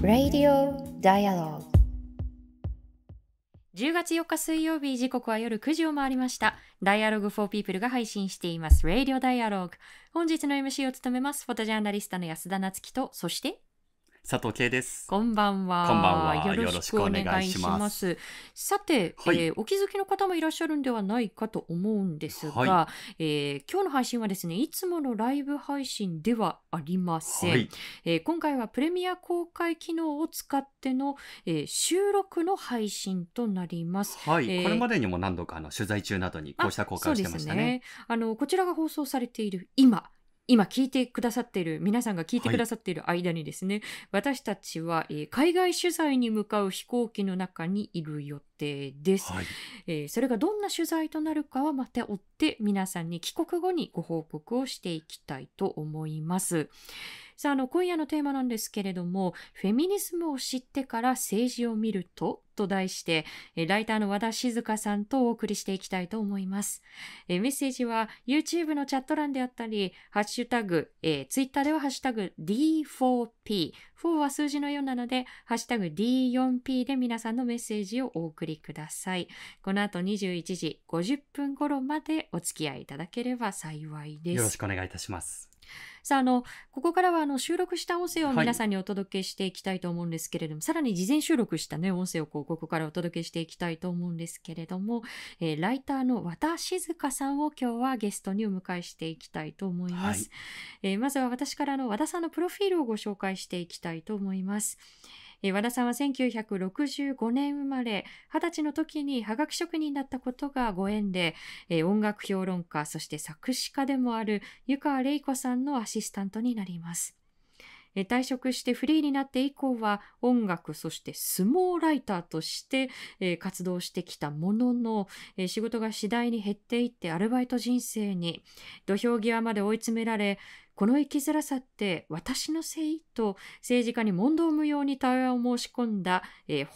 Radio Dialogue 10月4日水曜日時刻は夜9時を回りました。Dialogue for People が配信しています Radio Dialogue。本日の MC を務めますフォトジャーナリストの安田なつきと、そして佐藤圭です。こんばんは。こんばんは。よろしくお願いします。ますさて、はい、えー、お気づきの方もいらっしゃるんではないかと思うんですが、はい、えー、今日の配信はですね、いつものライブ配信ではありません。はい、えー、今回はプレミア公開機能を使っての、えー、収録の配信となります。はい、えー、これまでにも何度かあの取材中などにこうした公開をしてましたね。あ、ね、のこちらが放送されている今。今聞いてくださっている皆さんが聞いてくださっている間にですね、はい、私たちは、えー、海外取材に向かう飛行機の中にいる予定です、はい、えー、それがどんな取材となるかはまた追って皆さんに帰国後にご報告をしていきたいと思います。さあ、あの、今夜のテーマなんですけれども、フェミニズムを知ってから政治を見るとと題して、ライターの和田静香さんとお送りしていきたいと思います。メッセージは YouTube のチャット欄であったり、ハッシュタグ、えー、Twitter ではハッシュタグ D4P、4は数字の4なので、ハッシュタグ D4P で皆さんのメッセージをお送りください。この後21時50分頃までお付き合いいただければ幸いです。よろしくお願いいたします。さあ、あの、ここからはあの収録した音声を皆さんにお届けしていきたいと思うんですけれども、はい、さらに事前収録したね、音声をこうここからお届けしていきたいと思うんですけれども、えー、ライターの和田静香さんを今日はゲストにお迎えしていきたいと思います。はい、えー、まずは私からの和田さんのプロフィールをご紹介していきたいと思います。和田さんは1965年生まれ、20歳の時に葉書職人だったことがご縁で、音楽評論家、そして作詞家でもある湯川玲子さんのアシスタントになります。退職してフリーになって以降は音楽そして相撲ライターとして、活動してきたものの、仕事が次第に減っていってアルバイト人生に土俵際まで追い詰められこの生きづらさって私のせいと政治家に問答無用に対話を申し込んだ、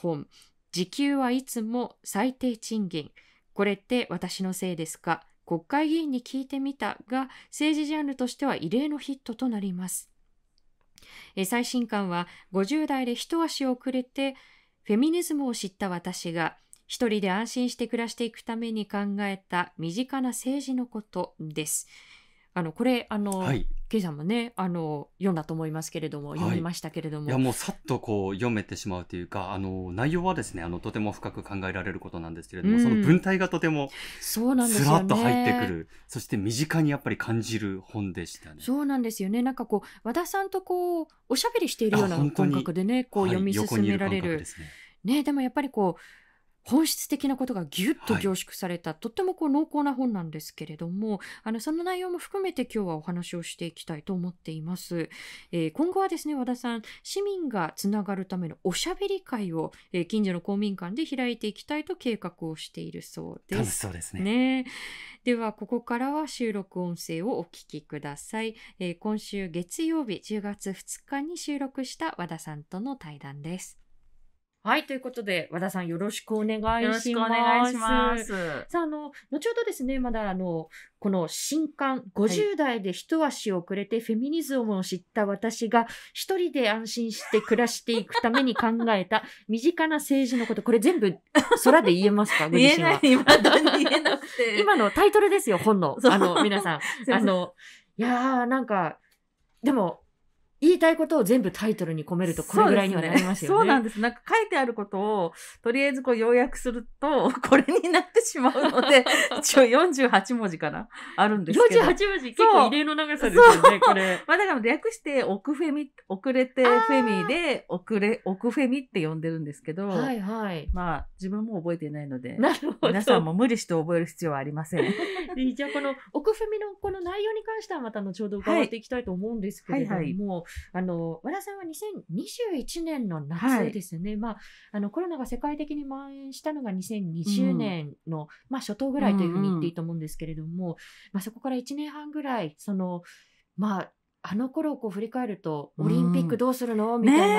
本時給はいつも最低賃金これって私のせいですか国会議員に聞いてみたが政治ジャンルとしては異例のヒットとなりますえ最新刊は50代で一足遅れてフェミニズムを知った私が一人で安心して暮らしていくために考えた身近な政治のことです。あのこれあの、はい、ケイさんもねあの読んだと思いますけれども、はい、読みましたけれどもいやもうさっとこう読めてしまうというかあの内容はですねあのとても深く考えられることなんですけれども、うん、その文体がとてもそうなんでスラッと入ってくる、そして身近にやっぱり感じる本でしたね。そうなんですよねなんかこう和田さんとこうおしゃべりしているような感覚でねこう読み進められる。ね、でもやっぱりこう本質的なことがぎゅっと凝縮された、はい、とってもこう濃厚な本なんですけれどもあのその内容も含めて今日はお話をしていきたいと思っています、えー、今後はですね和田さん市民がつながるためのおしゃべり会を、えー、近所の公民館で開いていきたいと計画をしているそうです楽しそうですね、ね、ではここからは収録音声をお聞きください、えー、今週月曜日10月2日に収録した和田さんとの対談ですはい、ということで、和田さんよろしくお願いします。よろしくお願いします。さあ、あの、後ほどですね、まだあの、この新刊、50代で一足遅れてフェミニズムを知った私が、一人で安心して暮らしていくために考えた 身近な政治のこと、これ全部空で言えますか 言えない、今の 今のタイトルですよ、本の。あの、皆さん。あの、いやー、なんか、でも、言いたいことを全部タイトルに込めるとこれぐらいにはなりますよね。そう、ね,、なんです。なんか書いてあることをとりあえずこう要約するとこれになってしまうので、一応48文字かなあるんですけど。48文字結構異例の長さですよね、これ。まあだから略してオクフェミ、遅れてフェミで遅れ、クフェミって呼んでるんですけど、はいはい。まあ自分も覚えてないので、皆さんも無理して覚える必要はありません。じゃあこのオクフェミのこの内容に関してはまた後ほど伺っていきたいと思うんですけれども、はいはいはいあの和田さんは2021年の夏ですね、はい、まあ、あのコロナが世界的に蔓延したのが2020年の、うん、まあ、初頭ぐらいというふうに言っていいと思うんですけれども、うんうん、まあ、そこから1年半ぐらいその、まあ、あの頃をこう振り返ると、オリンピックどうするの、みたい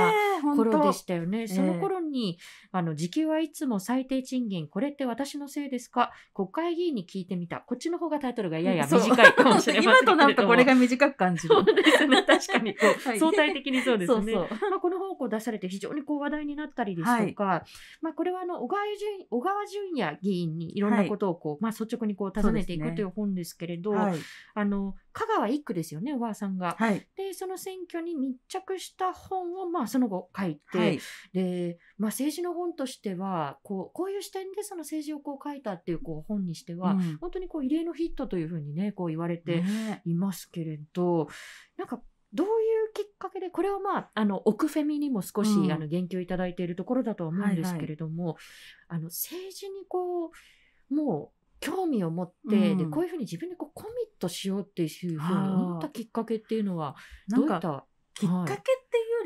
な頃でしたよね。ねその頃に、あの、時給はいつも最低賃金、これって私のせいですか国会議員に聞いてみた。こっちの方がタイトルがやや短いかもしれません今となるとこれが短く感じる。そうですね。確かにこう、はい、相対的にそうですね。そうそうまあ、この本を出されて非常にこう話題になったりですとか、はい、まあ、これはあの小川淳、小川淳也議員にいろんなことをこう、はい、まあ、率直にこう尋ねていくという本ですけれど、ね、あの、香川一区ですよね、小川さんが。はい、でその選挙に密着した本を、まあ、その後書いて、はい、でまあ、政治の本としてはこうこういう視点でその政治をこう書いたっていうこう本にしては、うん、本当にこう異例のヒットというふうにねこう言われていますけれど、ね、なんかどういうきっかけでこれはまああの奥フェミにも少し、うん、あの言及いただいているところだとは思うんですけれども、はいはい、あの政治にこうもう興味を持って、うん、でこういうふうに自分でこうコミットしようっていうふうに思ったきっかけっていうのはどういったきっかけっ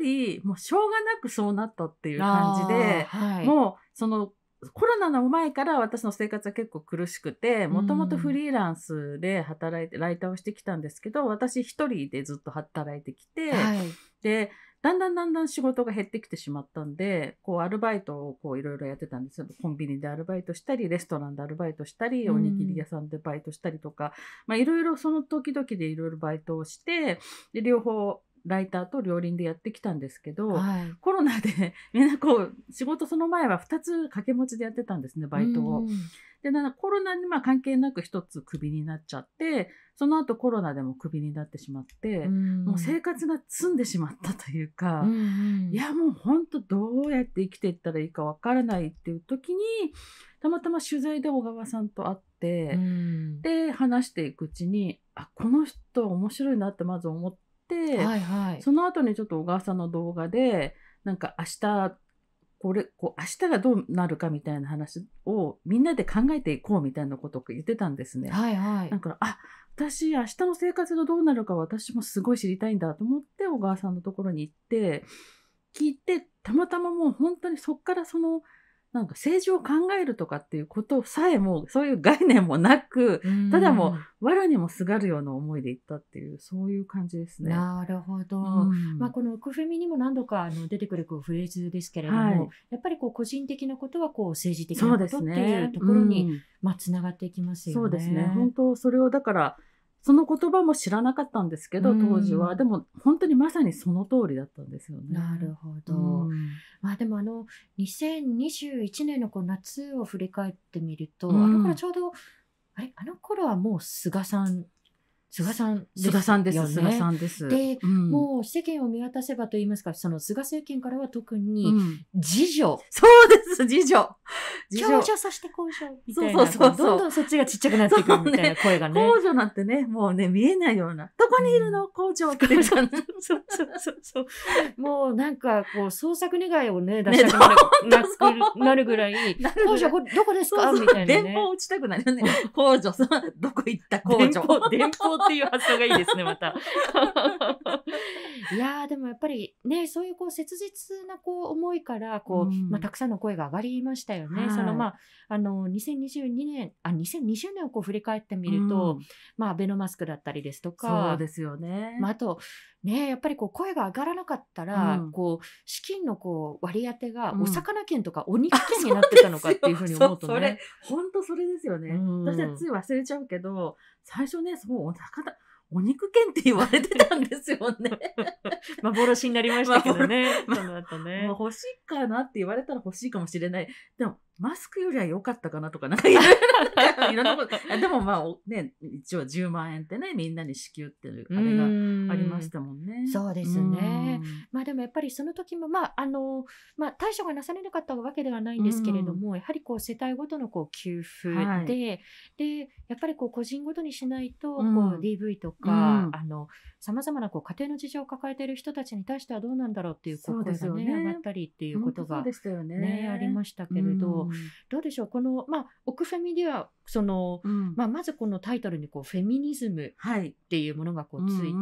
ていうより、はい、もうしょうがなくそうなったっていう感じで、はい、もうそのコロナの前から私の生活は結構苦しくて、もともとフリーランスで働いて、ライターをしてきたんですけど、私一人でずっと働いてきて、はい、で、だんだんだんだん仕事が減ってきてしまったんで、こうアルバイトをこういろいろやってたんですよ。コンビニでアルバイトしたり、レストランでアルバイトしたり、おにぎり屋さんでバイトしたりとか、まあいろいろその時々でいろいろバイトをして、で、両方ライターと両輪でやってきたんですけど、はい、コロナで みんなこう仕事その前は2つ掛け持ちでやってたんですねバイトを。でなコロナにま関係なく1つクビになっちゃってその後コロナでもクビになってしまってもう生活が詰んでしまったというか、ういやもう本当どうやって生きていったらいいかわからないっていう時にたまたま取材で小川さんと会って。で話していくうちにあこの人面白いなってまず思って。、はいはい、その後にちょっと小川さんの動画でなんか明日これこう明日がどうなるかみたいな話をみんなで考えていこうみたいなことを言ってたんですね。はいはい、だからあ私明日の生活がどうなるか私もすごい知りたいんだと思って小川さんのところに行って聞いてたまたまもう本当にそっからその。なんか政治を考えるとかっていうことさえも、そういう概念もなく、ただもう、藁にもすがるような思いでいったっていう、そういう感じですね。なるほど。まあ、このクフェミにも何度かあの出てくるこうフレーズですけれども、はい、やっぱりこう個人的なことはこう政治的なことっていうところに、ね、まあ、つながっていきますよね。そうですね。本当、それをだから、その言葉も知らなかったんですけど、当時は。でも、本当にまさにその通りだったんですよね。なるほど。まあでもあの、2021年のこう夏を振り返ってみると、あの頃ちょうど、あれあの頃はもう菅さん菅さん菅さんです、菅さんです。で、もう世間を見渡せばと言いますか、その菅政権からは特に、次女。そうです、次女。強者そせて公助みたいな。そうそうそうどんどんそっちがちっちゃくなっていくみたいな声がね。公 助なんてね、もうね、見えないような。どこにいるの工場。って。そうそうそうそう。もうなんか、こう、創作願いをね、出したくなるなるぐらい、公助どこですかみたいな。電報打ちたくなるよね。公助さん、どこ行った工場。電報っていう発想がいいですねまた。いやでもやっぱりねそういうこう切実なこう思いからこう、うん、まあ、たくさんの声が上がりましたよね。そのまああの2022年あ2020年をこう振り返ってみると、うん、まあベノマスクだったりですとかそうですよね、まあ、あとねやっぱりこう声が上がらなかったら、うん、こう資金のこう割り当てがお魚券とかお肉券になってたのかっていうふうに思うとね。うん、それ本当それですよね。うん、私はつい忘れちゃうけど最初ねそうお魚お肉券って言われてたんですよね。幻になりましたけどね。まあ、その後ね。まあ、欲しいかなって言われたら欲しいかもしれない。でもマスクよりは良かったかなとか、なんかいろ なこと。でもまあね、一応10万円ってね、みんなに支給っていうあれがありましたもんね。うそうですね。まあでもやっぱりその時も、まああの、まあ対処がなされなかったわけではないんですけれども、やはりこう世帯ごとのこう給付で、はい、で、やっぱりこう個人ごとにしないと、こう DV とか、あの、ざまなこう家庭の事情を抱えている人たちに対してはどうなんだろうっていう声がね、ね上がったりっていうことが、ねね、ありましたけれど、ど、うでしょうこの、まあ、奥フェミではその、うん、まあ、まずこのタイトルにこうフェミニズムっていうものがこうついて、はい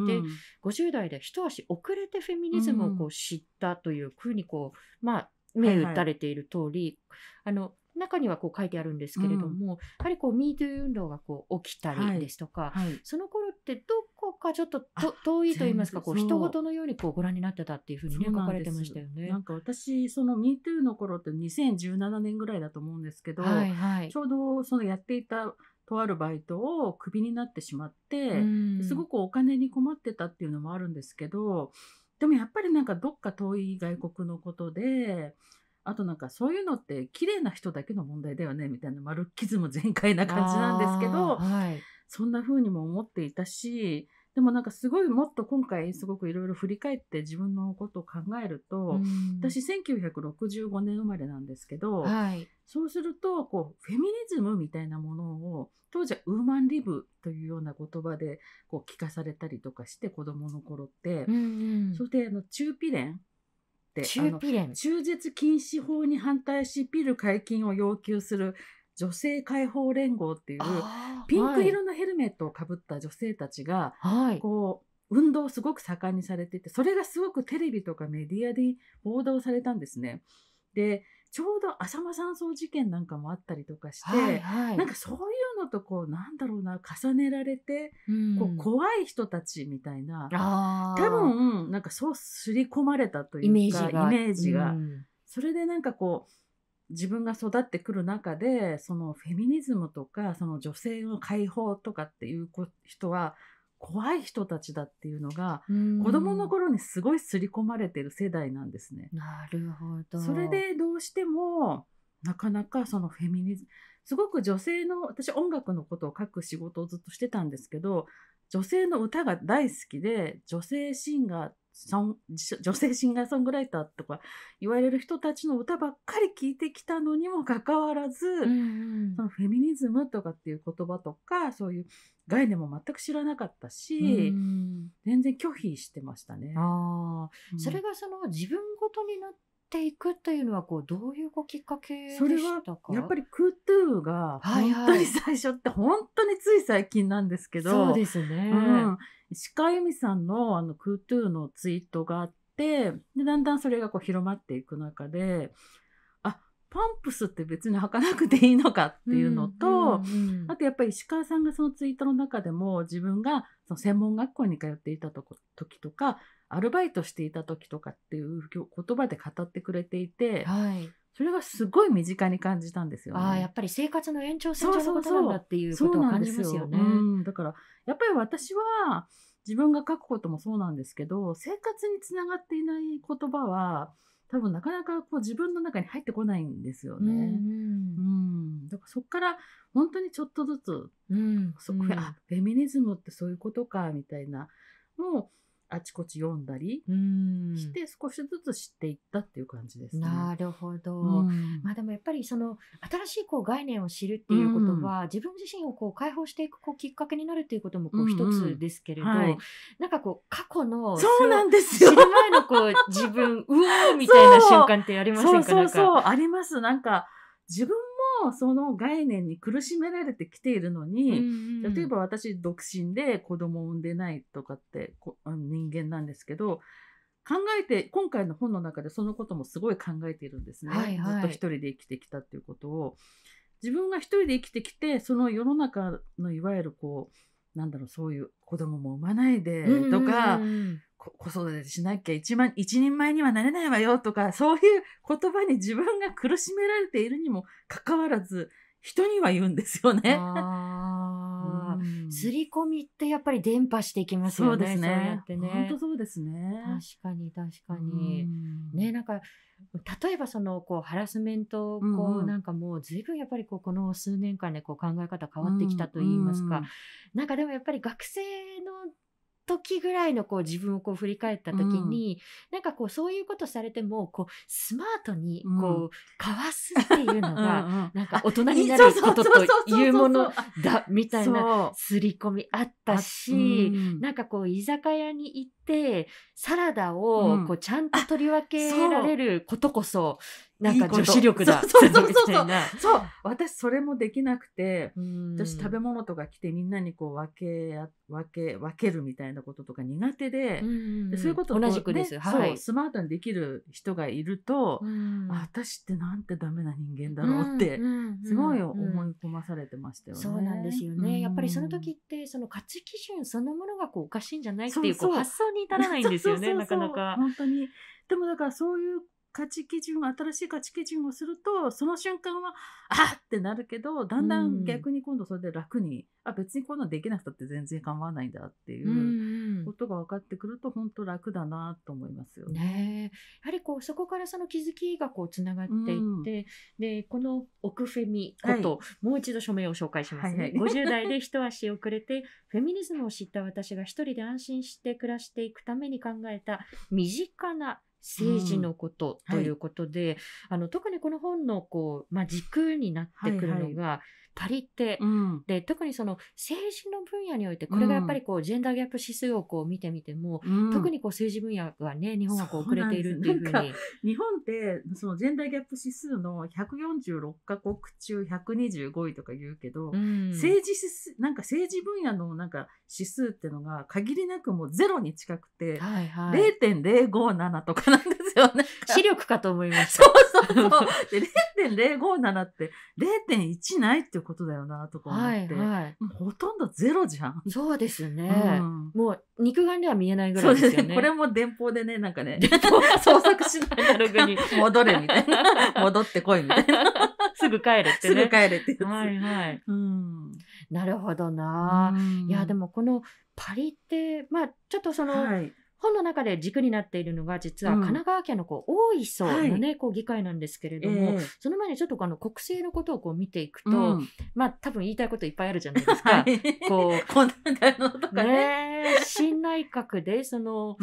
50代で一足遅れてフェミニズムをこう知ったというふうにこう、まあ、目打たれている通り、はいはい、あの中にはこう書いてあるんですけれども、うん、やはりこうミートゥー運動がこう起きたりですとか、はいはい、その頃ってどうどかちょっと遠いと言いますか、こう人事のようにこうご覧になってたっていうふうにね書かれてましたよね。なんか私その MeToo の頃って2017年ぐらいだと思うんですけど、はいはい、ちょうどそのやっていたとあるバイトをクビになってしまって、すごくお金に困ってたっていうのもあるんですけど、でもやっぱりなんかどっか遠い外国のことで。あとなんかそういうのって綺麗な人だけの問題だよねみたいなマルッキズム全開な感じなんですけど、はい、そんな風にも思っていたしでもなんかすごいもっと今回すごくいろいろ振り返って自分のことを考えると、うん、私1965年生まれなんですけど、はい、そうするとこうフェミニズムみたいなものを当時はウーマンリブというような言葉でこう聞かされたりとかして子どもの頃って、うんうん、そしてあの中ピレン中ピレン中絶禁止法に反対しピル解禁を要求する女性解放連合っていうピンク色のヘルメットをかぶった女性たちが、はい、こう運動すごく盛んにされててそれがすごくテレビとかメディアで報道されたんですね。でちょうど浅間山荘事件なんかもあったりとかして、はいはい、なんかそういうのとこうなんだろうな重ねられて、うん、こう怖い人たちみたいな多分なんかそう刷り込まれたというかイメージが、うん、それでなんかこう自分が育ってくる中でそのフェミニズムとかその女性の解放とかっていう人は怖い人たちだっていうのが子供の頃にすごい刷り込まれてる世代なんですね。なるほどそれでどうしてもなかなかそのフェミニズムすごく女性の私音楽のことを書く仕事をずっとしてたんですけど女性の歌が大好きで女性シンガー女性シンガーソングライターとか言われる人たちの歌ばっかり聴いてきたのにもかかわらず、うんうん、そのフェミニズムとかっていう言葉とかそういう概念も全く知らなかったし、うん、全然拒否してましたね。あうん、それがその自分ごとになっっていくというのはこうどういうごきっかけでしたかやっぱりクートゥーが本当に最初って本当につい最近なんですけど、はいはい、そうですね、うん、石川由美さんのあのクートゥーのツイートがあってでだんだんそれがこう広まっていく中でパンプスって別に履かなくていいのかっていうのと、あとやっぱり石川さんがそのツイートの中でも自分がその専門学校に通っていたと時とかアルバイトしていた時とかっていう言葉で語ってくれていて、はい、それがすごい身近に感じたんですよね。あやっぱり生活の延長線上のことなんだっていうことを感じますよね。だからやっぱり私は自分が書くこともそうなんですけど生活につながっていない言葉は多分なかなかこう自分の中に入ってこないんですよね。うん、うんだからそこから本当にちょっとずつ、うん、そこ、うん、あフェミニズムってそういうことかみたいなもうあちこち読んだりして少しずつ知っていったっていう感じですね。なるほど、うん、まあ、でもやっぱりその新しいこう概念を知るっていうことは、うん、自分自身をこう解放していくこうきっかけになるっていうこともこう一つですけれど、うんうんはい、なんかこう過去のそうなんですよ知る前のこう自分うおーみたいな瞬間ってありませんかそうそうありますなんか自分その概念に苦しめられてきているのに、うんうん、例えば私独身で子供を産んでないとかって人間なんですけど考えて今回の本の中でそのこともすごい考えているんですね、はいはい、ずっと一人で生きてきたっていうことを自分が一人で生きてきてその世の中のいわゆるこうなんだろうそういう子供も産まないでとか、子育てしなきゃ一万一人前にはなれないわよとかそういう言葉に自分が苦しめられているにもかかわらず人には言うんですよね。刷り込みってやっぱり伝播していきますよね。そうですね。本当そうですね。確かに確かに。ね、なんか、例えばそのこうハラスメントこうなんかもうずいぶんやっぱりこうこの数年間でこう考え方変わってきたと言いますか、なんかでもやっぱり学生の時ぐらいのこう自分をこう振り返った時に、うん、なんかこうそういうことされてもこうスマートにこうかわすっていうのが、なんか大人になることというものだみたいな刷り込みあったし、なんかこう居酒屋に行っててサラダをこうちゃんと取り分けられることこそ、うん、なんか女子力だそうそうそうそう私それもできなくて、私食べ物とか来てみんなにこう分け分け分けるみたいなこととか苦手でうで、そういうことを、ね、同じくです、はい、スマートにできる人がいると、私ってなんてダメな人間だろうって、すごい思い込まされてましたよね。そうなんですよね、やっぱりその時ってその価値基準そのものがこうおかしいんじゃないっていう発想にに至らないんですよね、なかなか。本当に。でもだからそういう価値基準新しい価値基準をするとその瞬間はあっってなるけどだんだん逆に今度それで楽に、うん、あ別にこんなんできなくたって全然構わないんだっていうことが分かってくると本当楽だなと思いますよね。ねやはりこうそこからその気づきがこうつながっていって、うん、でこの奥フェミこと、はい、もう一度署名を紹介しますね。はいはい、50代で一足遅れてフェミニズムを知った私が一人で安心して暮らしていくために考えた身近な政治のことということで、うんはい、あの特にこの本のこう、まあ、軸になってくるのが、はいはい借りて、うん、で特にその政治の分野においてこれがやっぱりこうジェンダーギャップ指数をこう見てみても、うん、特にこう政治分野はね日本はこう遅れているっていうふうに、ね、日本ってそのジェンダーギャップ指数の146か国中125位とか言うけど、うん、政治なんか政治分野のなんか指数っていうのが限りなくもうゼロに近くて、はいはい、0.057とかなんですよ視力かと思いました。そうそうそう。で0.057って0.1ないっていうことだよなとか思って、はいはい、ほとんどゼロじゃん。そうですね。うん、もう肉眼では見えないぐらいですよね。ねこれも電報でね、なんかね、創作しないアログに戻れみたいな。戻ってこいみたいな。すぐ帰れってね。すぐ帰れってはいはい。うん、なるほどな。いや、でもこのパリって、まあちょっとその、はい本の中で軸になっているのが実は神奈川県のこう、大磯のね、こう議会なんですけれども、その前にちょっとあの国政のことをこう見ていくと、まあ多分言いたいこといっぱいあるじゃないですか。こう こんなのとかね新内閣でその、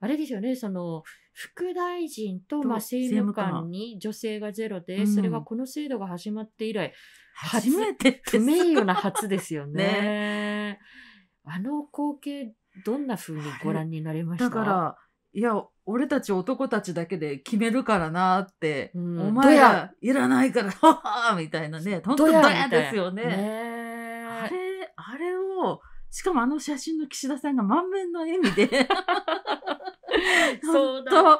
あれですよねその副大臣とまあ政務官に女性がゼロで、それはこの制度が始まって以来初めて不名誉な初ですよね。あの光景どんな風にご覧になりましただからいや俺たち男たちだけで決めるからなって、うん、お前らいらないから みたいなね本当ドですよね、あれあれをしかもあの写真の岸田さんが満面の笑みで そうだっ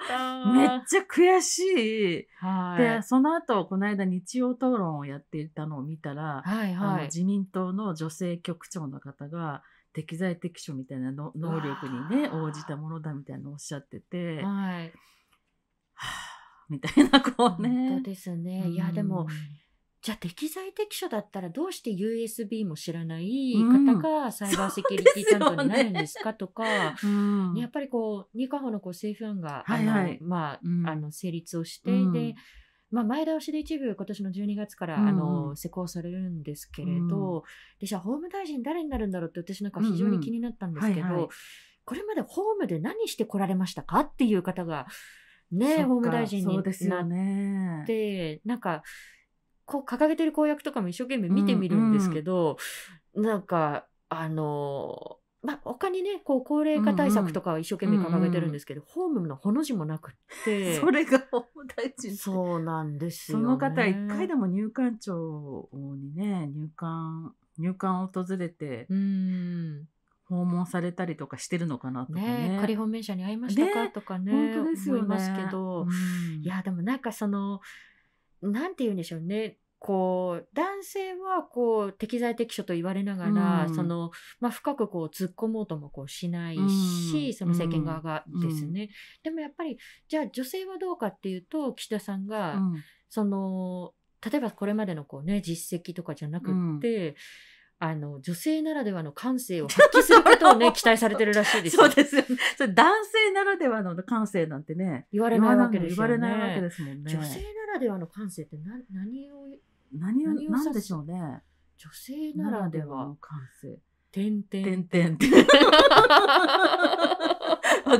めっちゃ悔しい。で、その後、この間日曜討論をやっていたのを見たら、はいはい、自民党の女性局長の方が、適材適所みたいなの能力にね応じたものだみたいなおっしゃってて。はい、はあ、みたいなこうね。本当ですね。いや、でも、じゃあ適材適所だったらどうして USB も知らない方がサイバーセキュリティ担当になるんですかとか、やっぱりこう、ニカホのこう政府案が、はいまあ、あの成立をして、で、まあ、前倒しで一部今年の12月から、あの施行されるんですけれど、でじゃあ法務大臣誰になるんだろうって私なんか非常に気になったんですけど、これまで法務で何してこられましたかっていう方がね法務大臣になって、ね、なんかこう掲げてる公約とかも一生懸命見てみるんですけど、うんうん、なんかあのまあ、他にねこう高齢化対策とかは一生懸命掲げてるんですけど、ホームのほの字もなくって それが大事そうなんですよ、ね、その方一回でも入管庁にね入管入管を訪れて訪問されたりとかしてるのかなとかねね仮放免者に会いましたか、ね、とかね本当ですよね思いますけど、いやでもなんかそのなんて言うんでしょうねこう男性はこう適材適所と言われながら、うん、そのまあ、深くこう突っ込もうともこうしないし、うん、その政権側がですね、うん、でもやっぱりじゃあ女性はどうかっていうと岸田さんが、その例えばこれまでのこう、ね、実績とかじゃなくって。あの女性ならではの感性を発揮することをね 期待されてるらしいですよ。そうですよ、それ男性ならではの感性なんてね言われないわけです言われないわけですもんね。女性ならではの感性ってな何を何を何でしょうね女性ならでは感性てんてんてんてんわ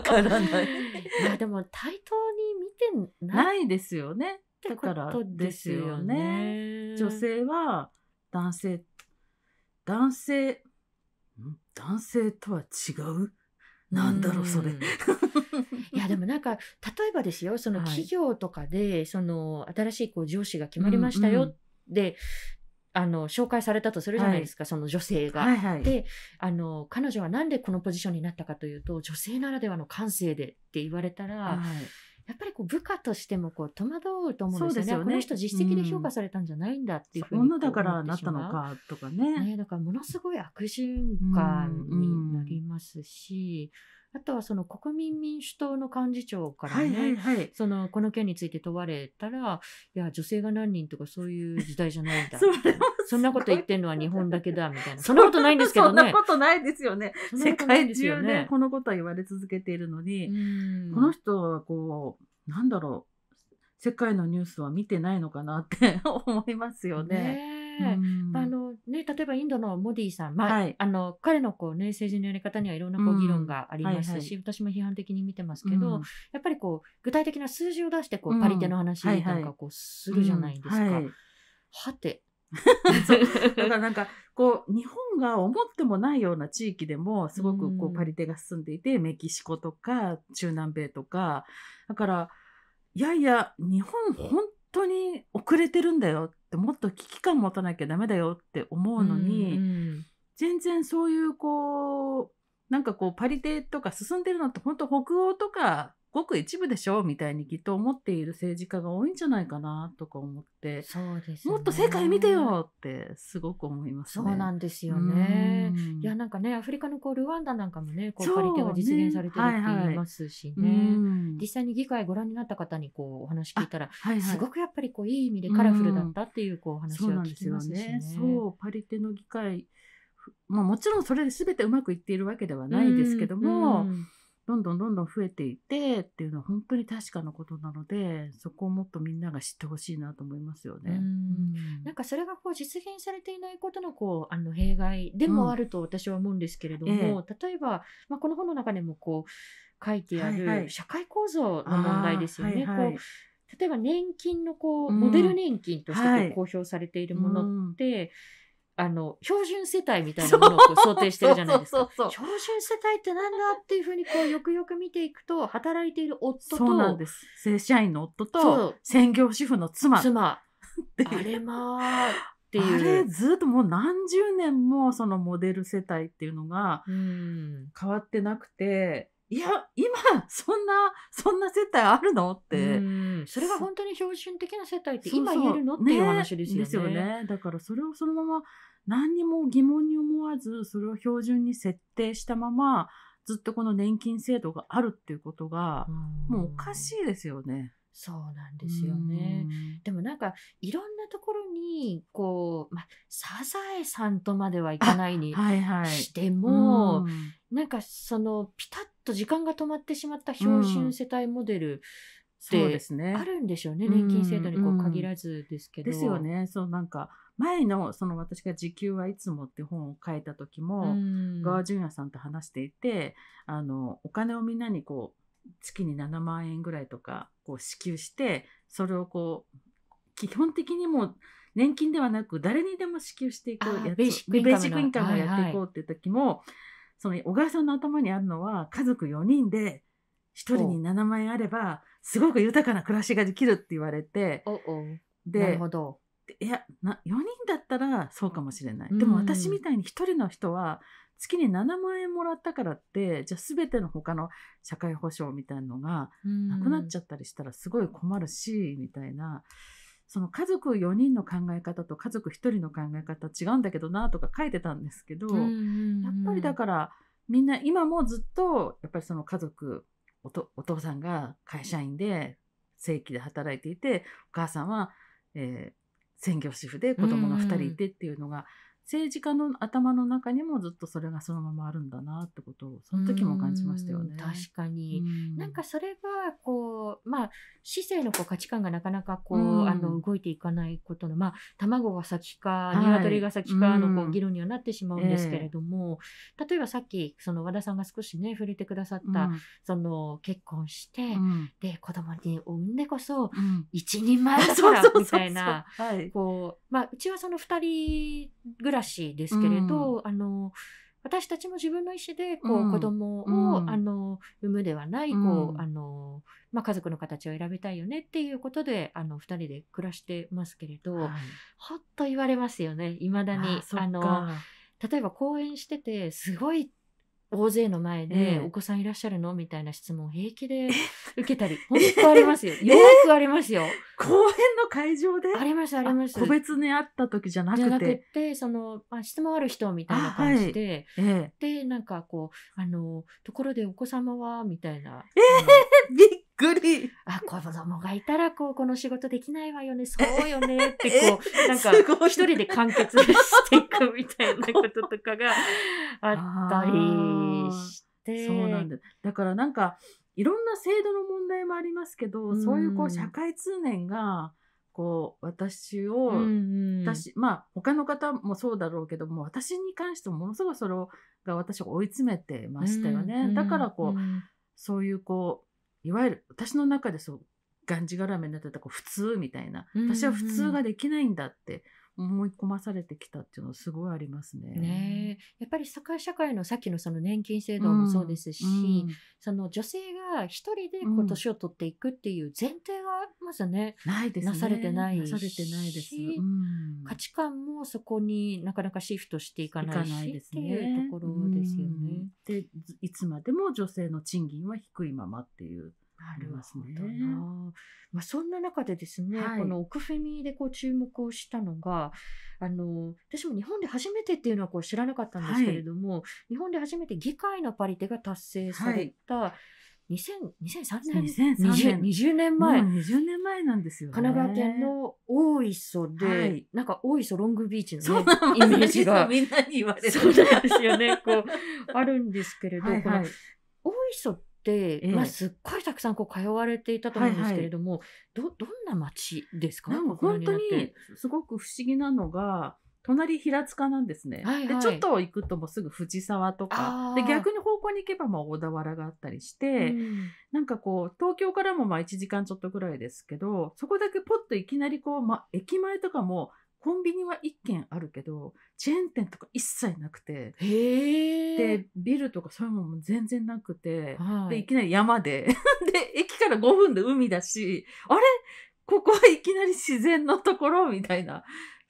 からないいやでも対等に見てないですよねだからですよね女性は男性男性男性とは違うなんだろうそれ、いやでもなんか例えばですよその企業とかで、その新しいこう上司が決まりましたよっであの紹介されたとするじゃないですか、はい、その女性が。はいはい、であの彼女は何でこのポジションになったかというと女性ならではの感性でって言われたら。はいやっぱりこう部下としてもこう戸惑うと思うんですよね。よねこの人実績で評価されたんじゃないんだっていうふうに、う女だからなったのかとかね。ねだからものすごい悪循環になりますし、あとはその国民民主党の幹事長からね、はいはいはい、そのこの件について問われたら、いや、女性が何人とかそういう時代じゃないんだ。そ そんなこと言ってるのは日本だけだみたいな。そんなことないんですけどね。そんなことないですよね。よね世界中でこのことは言われ続けているのに、この人はこう、なんだろう、世界のニュースは見てないのかなって思いますよねねあのね、例えばインドのモディさん、まあ、はい、あの彼のこう、ね、政治のやり方にはいろんなこう議論がありますし、はいはい、私も批判的に見てますけど、やっぱりこう具体的な数字を出してこう、パリテの話なんかこうするじゃないですか。ははい、はて だからなんかこう日本が思ってもないような地域でもすごくこうパリテが進んでいて、メキシコとか中南米とかだからいやいや日本本当に遅れてるんだよもっと危機感持たなきゃダメだよって思うのに、うんうん、全然そういうこうなんかこうパリテとか進んでるのって本当北欧とかごく一部でしょみたいにきっと思っている政治家が多いんじゃないかなとか思ってそうです、ね、もっと世界見てよってすごく思います、ね、そうなんですよね。いやなんかねアフリカのこうルワンダなんかもねこうパリテが実現されてるって言いますしね、ねはいはい、実際に議会ご覧になった方にこうお話聞いたら、はいはい、すごくやっぱりこういい意味でカラフルだったっていうこう話を聞きますしね。そうパリテの議会まあ、もちろんそれで全てうまくいっているわけではないですけども、うんうんどんどんどんどん増えていてっていうのは本当に確かなことなのでそこをもっとみんなが知ってほしいなと思いますよね。んなんかそれがこう実現されていないことのこうあの弊害でもあると私は思うんですけれども、うんええ、例えば、まあ、この本の中でもこう書いてある社会構造の問題ですよね。はいはい、こう例えば年金のこう、うん、モデル年金として公表されているものって、うんあの、標準世帯みたいなものを想定してるじゃないですか。標準世帯ってなんだっていうふうにこう、よくよく見ていくと、働いている夫そうなんです。正社員の夫と専業主婦の妻妻、てあいう。れまあ、ってあいれ、う。ずっともう何十年もそのモデル世帯っていうのがうん変わってなくて、いや今そんなそんな接待あるのって、それが本当に標準的な接待って今言えるのっていう話ですよね。ですよねだからそれをそのまま何にも疑問に思わずそれを標準に設定したままずっとこの年金制度があるっていうことがもうおかしいですよね。そうなんですよね。でもなんかいろんなところにこう、まあ、サザエさんとまではいかないにしても、はいはい、なんかそのピタッと時間が止まってしまった標準世帯モデルってあるんでしょうね、年金制度にこう限らずですけど。ですよね。そうなんか前のその私が「時給はいつも」って本を書いた時も川淳也さんと話していてあのお金をみんなにこう月に7万円ぐらいとかこう支給してそれをこう基本的にも年金ではなく誰にでも支給していこうやつベーシックインカムをやっていこうっていう時も、はいはいその小川さんの頭にあるのは家族4人で1人に7万円あればすごく豊かな暮らしができるって言われてでなるほどいやな4人だったらそうかもしれない、でも私みたいに1人の人は月に7万円もらったからってじゃあ全ての他の社会保障みたいなのがなくなっちゃったりしたらすごい困るしみたいな。その家族4人の考え方と家族1人の考え方違うんだけどなとか書いてたんですけど、うんうんうん、やっぱりだからみんな今もずっとやっぱりその家族お父さんが会社員で正規で働いていてお母さんは、えー、専業主婦で子供が2人いてっていうのが、政治家の頭の中にもずっとそれがそのままあるんだなってことをその時も感じましたよね。確かに、んなんかそれがこうまあ市政のこう価値観がなかなかこう、うあの動いていかないことのまあ卵が先か鶏が先かのこう、議論にはなってしまうんですけれども、例えばさっきその和田さんが少しね触れてくださった、その結婚して、うん、で子供に産んでこそ、一人前だから みたいなこうまあうちはその2人暮らしですけれど、うん、あの私たちも自分の意思でこう、うん、子供を、うん、あを産むではないこう、あのまあ、家族の形を選びたいよねっていうことであの2人で暮らしてますけれど、はい、ほっと言われますよねいまだに。あの例えば講演しててすごい大勢の前で「お子さんいらっしゃるの?」みたいな質問を平気で受けたり本当ありますよよくありますよ。公演の会場でありますあります。個別に会った時じゃなくててその、まあ、質問ある人みたいな感じで、はいええ、でなんかこうあの「ところでお子様は?」みたいな。えー、びっくり。あ、子供がいたら、こう、この仕事できないわよね、そうよね、ってこう、なんか、一人で完結していくみたいなこととかがあったりして。そうなんだ。だからなんか、いろんな制度の問題もありますけど、うん、そういうこう、社会通念が、こう私を、うんうん、私まあ他の方もそうだろうけども私に関してもものすごいそれが私を追い詰めてましたよね、うんうん、だからこう、うん、そういうこいわゆる私の中でそうがんじがらめになってたこう普通みたいな私は普通ができないんだって思い込まされてきたっていうのはすごいありますね。ねやっぱり社会社会のさっきのその年金制度もそうですし、うん、その女性が一人でこう年を取っていくっていう前提はまずね,、ないです、ね、なされてないなされてないです、うん、価値観もそこになかなかシフトしていかないしですね、っていうところですよね。うん、でいつまでも女性の賃金は低いままっていう。ありますね。まあ、そんな中でですね、はい、このオクフェミでこう注目をしたのが、あの、私も日本で初めてっていうのはこう知らなかったんですけれども、はい、日本で初めて議会のパリテが達成された、はい2003年 ,2003 年 20, 年前20年前なんですよ、ね、神奈川県の大磯で、はい、なんか大磯ロングビーチの、ね、イメージが みんなに言われてそうなんですよねこうあるんですけれど、はいはい、この大磯って、えー、まあ、すっごいたくさんこう通われていたと思うんですけれども、はいはい、どどんな町ですかなんか本当にすごく不思議なのが隣平塚なんですね、はいはい、でちょっと行くともうすぐ藤沢とかで逆に方向に行けばまあ小田原があったりして、うん、なんかこう東京からもまあ1時間ちょっとぐらいですけどそこだけポッといきなりこう、ま、駅前とかもコンビニは1軒あるけどチェーン店とか一切なくてでビルとかそういうものも全然なくて、はい、でいきなり山で で駅から5分で海だしあれここはいきなり自然のところみたいな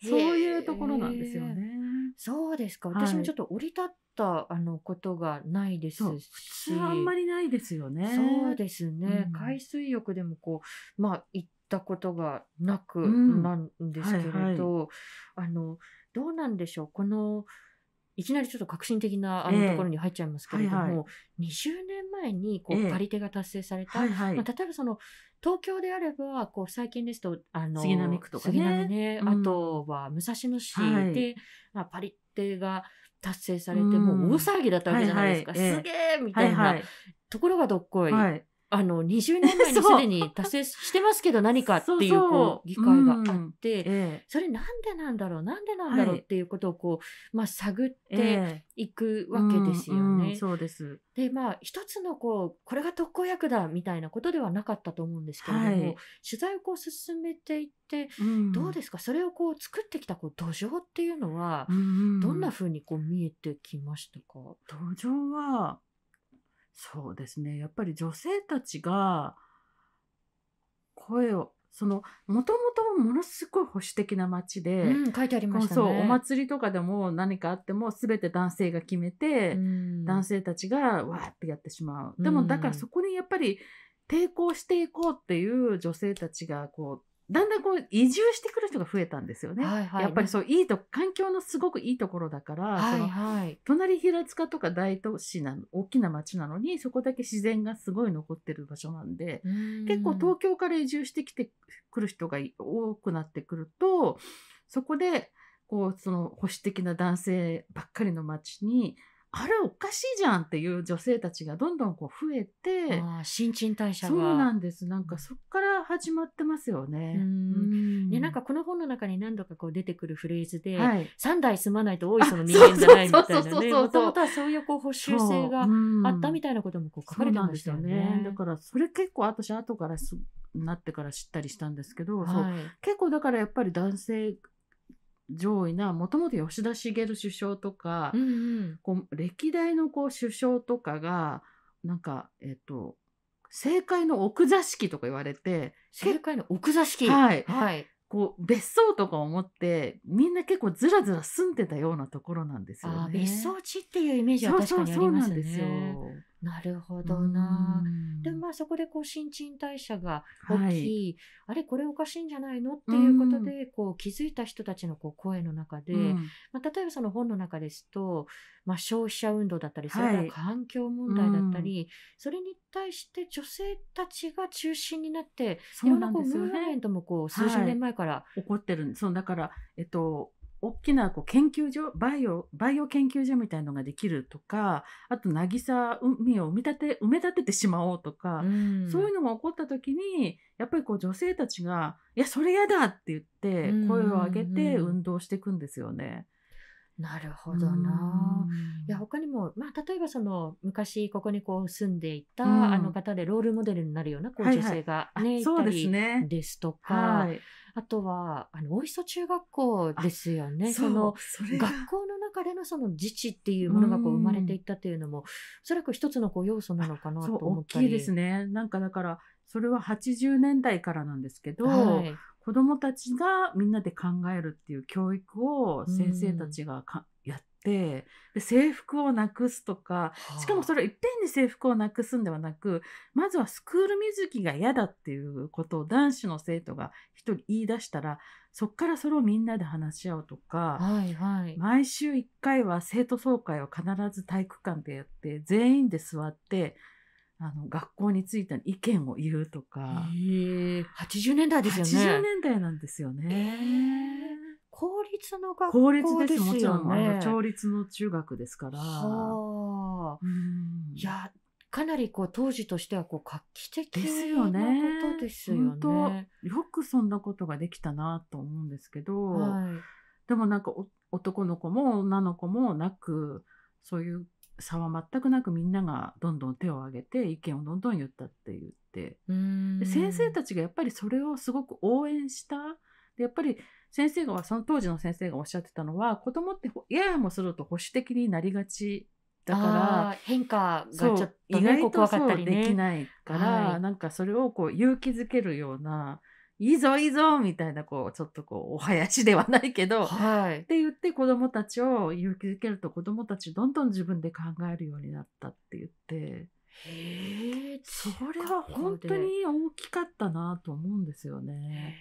そういうところなんですよね。そうですか私もちょっと降り立ったあのことがないですし、普通あんまりないですよね。そうですね、うん、海水浴でもこうまあ行っったことがなくなんですけれど、あのどうなんでしょうこのいきなりちょっと革新的なあのところに入っちゃいますけれども、えーはいはい、20年前にこう、借りパリ手が達成された、はいはい、まあ、例えばその東京であればこう最近ですとあの杉並区とかね杉並ね、うん、あとは武蔵野市で、はい、まあ、パリ手が達成されて、うん、もう大騒ぎだったわけじゃないですか、はいはい、すげえみたいな、はいはい、ところがどっこい。はいあの20年前に すでに達成してますけど何かっていうこう議会があって、それなんでなんだろうなんでなんだろうっていうことをこう、まあ、探っていくわけですよね。そうですでまあ一つのこうこれが特効薬だみたいなことではなかったと思うんですけれども、取材をこう進めていってどうですかそれをこう作ってきたこう土壌っていうのはどんなふうにこう見えてきましたか土壌はそうですねやっぱり女性たちが声をそのもともとものすごい保守的な街で、うん、書いてありました、ね、お祭りとかでも何かあっても全て男性が決めて、うん、男性たちがわーってやってしまうでもだからそこにやっぱり抵抗していこうっていう女性たちがこうだんだんこう移住してくる人が増えたんですよね。はいはい、やっぱりそういいと環境のすごくいいところだから、はいはい、隣平塚とか大都市なの大きな町なのにそこだけ自然がすごい残ってる場所なんで結構東京から移住してきてくる人が多くなってくるとそこでこうその保守的な男性ばっかりの町にあれおかしいじゃんっていう女性たちがどんどんこう増えて新陳代謝がそうなんですなんかそこから始まってますよね。ねなんかこの本の中に何度かこう出てくるフレーズで、はい、代住まないと多いその人間じゃないみたいなねもともとはそういうこう補修性があったみたいなこともこう書かれてましたよね。よねだからそれ結構私後からす、なってから知ったりしたんですけど、はい、結構だからやっぱり男性上位なもともと吉田茂首相とか、うんうん、こう歴代のこう首相とかがなんかえっ、と正解の奥座敷とか言われて正解の奥座敷はい、はい、こう別荘とか思ってみんな結構ずらずら住んでたようなところなんですよね。別荘地っていうイメージは確かにありますね。そうそうそうなんですよなるほどな。でまあそこでこう新陳代謝が大きい、はい、あれこれおかしいんじゃないのっていうことで、こう気づいた人たちのこう声の中で、まあ、例えばその本の中ですと、まあ、消費者運動だったりそれから環境問題だったり、はい、それに対して女性たちが中心になっていろんなこうムーブメントもこう数十年前から、はい、起こってるんですだから、えっと大きなこう研究所バイオバイオ研究所みたいのができるとかあと渚海を埋め立て埋め立ててしまおうとか、うん、そういうのが起こった時にやっぱりこう女性たちが「いやそれやだ!」って言って声を上げて運動していくんですよね。なるほどな。いや他にも、まあ、例えばその昔ここにこう住んでいた、あの方でロールモデルになるようなこう女性がね、はいはい、いですとか、あとはあの大磯中学校ですよね。その学校の中でのその自治っていうものがこう生まれていったというのもおそらく一つのこう要素なのかなと思ったり。大きいですね。なんかだからそれは80年代からなんですけど、はい、子どもたちがみんなで考えるっていう教育を先生たちがか、うん、やってで制服をなくすとかしかもそれいっぺんに制服をなくすんではなくまずはスクール水着が嫌だっていうことを男子の生徒が1人言い出したらそこからそれをみんなで話し合うとか、はいはい、毎週1回は生徒総会を必ず体育館でやって全員で座ってあの学校についての意見を言うとか、えー、80年代ですよね80年代なんですよね、公立の学校ですよ、ね、公立ですもちろんあの調の中学ですから、いやかなりこう当時としてはこう画期的ですよね。ですよねよくそんなことができたなと思うんですけど、はい、でもなんか男の子も女の子もなくそういう差は全くなくみんながどんどん手を挙げて意見をどんどん言ったって言って先生たちがやっぱりそれをすごく応援したでやっぱり先生がその当時の先生がおっしゃってたのは子供ってややもすると保守的になりがちだから変化がちょっと、ね、意外とそうできないから、はい、なんかそれをこう勇気づけるようないいぞいいぞみたいなこうちょっとこうお囃子ではないけど、はい、って言って子どもたちを勇気づけると子どもたちどんどん自分で考えるようになったって言ってそれは本当に大きかったなと思うんですよね。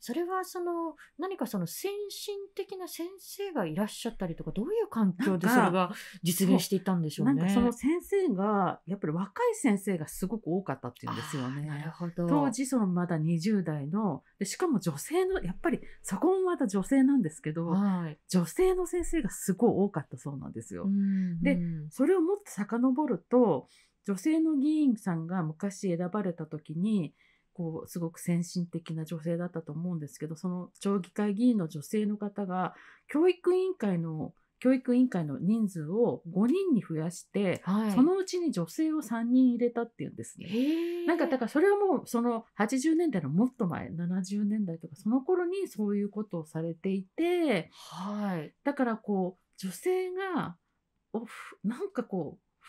それはその何かその先進的な先生がいらっしゃったりとかどういう環境でそれが実現していたんでしょうね。なんかその先生がやっぱり若い先生がすごく多かったっていうんですよね。なるほど当時そのまだ20代のでしかも女性のやっぱりそこもまた女性なんですけど、はい、女性の先生がすごい多かったそうなんですよ。うんうん、でそれをもっと遡ると女性の議員さんが昔選ばれた時にこうすごく先進的な女性だったと思うんですけどその町議会議員の女性の方が教育委員会の教育委員会の人数を5人に増やして、はい、そのうちに女性を3人入れたっていうんですね。なんかだからそれはもうその80年代のもっと前70年代とかその頃にそういうことをされていて、はい、だからこう女性がおなんかこう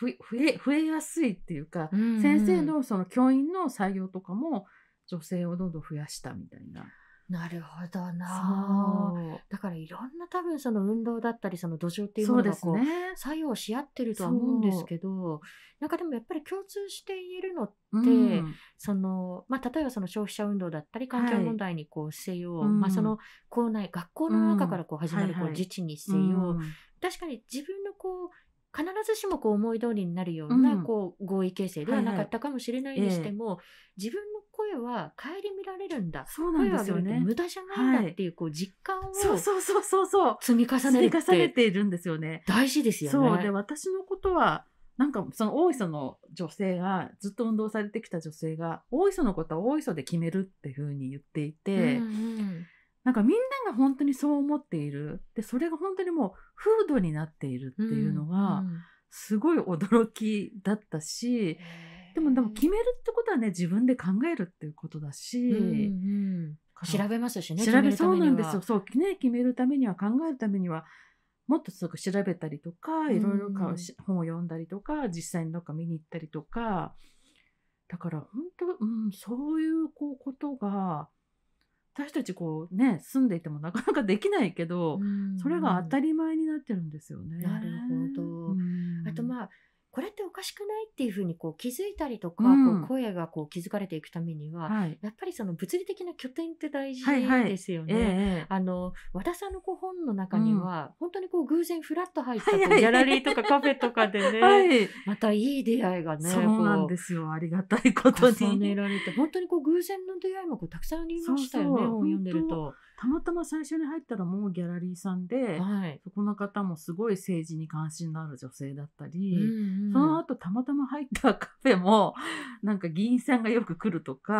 増えやすいっていうか、うんうん、先生のその教員の採用とかも女性をどんどん増やしたみたいな。なるほどな。だからいろんな多分その運動だったりその土壌っていうものがこう、作用し合ってるとは思うんですけど、なんかでもやっぱり共通して言えるのって、うん、そのまあ例えばその消費者運動だったり環境問題にこうせよ、はい、まあその校内学校の中からこう始まるこう自治にせよ、うんはいはい、確かに自分のこう必ずしもこう思い通りになるようなこう合意形成ではなかったかもしれないにしても、自分の声は顧みられるんだそうなんですよね無駄じゃないんだっていうこう実感を、そうそうそうそうそう積み重ねて重ねているんですよね大事ですよねそうで私のことはなんかその大磯の女性がずっと運動されてきた女性が大磯のことは大磯で決めるっていうふうに言っていて、うんうん、なんかみんなが本当にそう思っているでそれが本当にもう風土になっているっていうのが、すごい驚きだったし、うんうんでもでも決めるってことはね自分で考えるっていうことだし、うんうん調べますしね調べそうなんですよそう、ね、決めるためには考えるためにはもっとすく調べたりとかいろいろか、うん、本を読んだりとか実際にどっか見に行ったりとかだから本当、うん、そういうこうことが私たちこうね住んでいてもなかなかできないけど、うん、それが当たり前になってるんですよね。なるほど、うん、あとまあこれっておかしくないっていうふうにこう気づいたりとか、うん、こう声がこう気づかれていくためには、はい、やっぱりその物理的な拠点って大事ですよね。あの和田さんのこう本の中には、本当にこう偶然フラッと入ったこう、はいギャラリーとかカフェとかでね、はい、またいい出会いがねそうなんですよありがたいことに。重ねられて本当にこう偶然の出会いもこうたくさんありましたよね本読んでると。たまたま最初に入ったらもうギャラリーさんで、はい、そこの方もすごい政治に関心のある女性だったり、うんうん、その後たまたま入ったカフェも なんか議員さんがよく来るとか、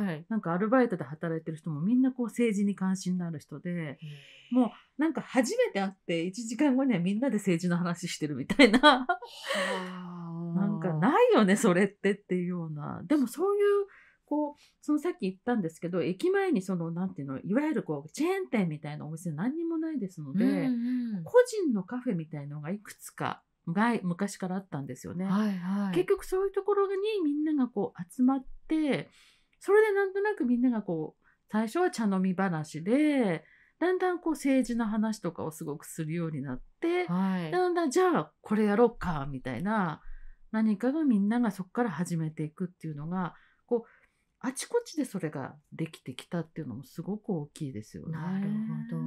はい、なんかアルバイトで働いてる人もみんなこう政治に関心のある人でもうなんか初めて会って1時間後にはみんなで政治の話してるみたいななんかないよねそれってっていうようなでもそういう。こう、そのさっき言ったんですけど、駅前にその、なんていうの、いわゆるこう、チェーン店みたいなお店何にもないですので、うんうん、個人のカフェみたいのがいくつか、昔からあったんですよね、はいはい、結局そういうところにみんながこう集まってそれでなんとなくみんながこう最初は茶飲み話でだんだんこう政治の話とかをすごくするようになって、はい、だんだんじゃあこれやろうかみたいな何かがみんながそこから始めていくっていうのがこうあちこちでそれができてきたっていうのもすごく大きいですよね。なるほど。